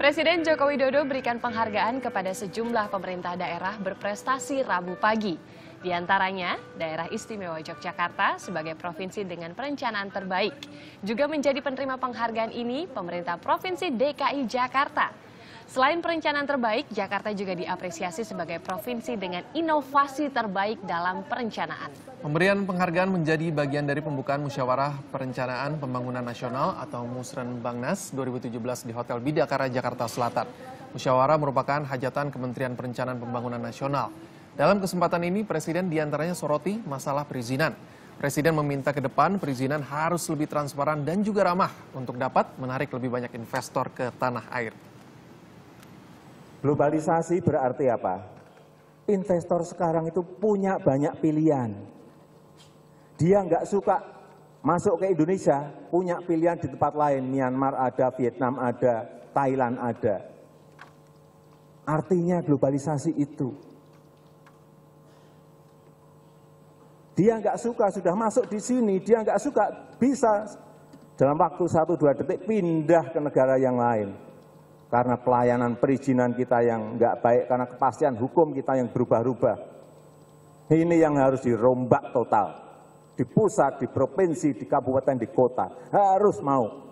Presiden Joko Widodo berikan penghargaan kepada sejumlah pemerintah daerah berprestasi Rabu pagi. Di antaranya, daerah istimewa Yogyakarta sebagai provinsi dengan perencanaan terbaik. Juga menjadi penerima penghargaan ini pemerintah Provinsi DKI Jakarta Selain perencanaan terbaik, Jakarta juga diapresiasi sebagai provinsi dengan inovasi terbaik dalam perencanaan. Pemberian penghargaan menjadi bagian dari pembukaan Musyawarah Perencanaan Pembangunan Nasional atau Musrenbangnas 2017 di Hotel Bidakara, Jakarta Selatan. Musyawarah merupakan hajatan Kementerian Perencanaan Pembangunan Nasional. Dalam kesempatan ini, Presiden diantaranya soroti masalah perizinan. Presiden meminta ke depan perizinan harus lebih transparan dan juga ramah untuk dapat menarik lebih banyak investor ke tanah air. Globalisasi berarti apa? Investor sekarang itu punya banyak pilihan. Dia nggak suka masuk ke Indonesia, punya pilihan di tempat lain. Myanmar ada, Vietnam ada, Thailand ada. Artinya globalisasi itu. Dia nggak suka, sudah masuk di sini, dia nggak suka, bisa dalam waktu 1-2 detik pindah ke negara yang lain karena pelayanan perizinan kita yang enggak baik, karena kepastian hukum kita yang berubah-ubah. Ini yang harus dirombak total. Di pusat, di provinsi, di kabupaten, di kota. Harus mau.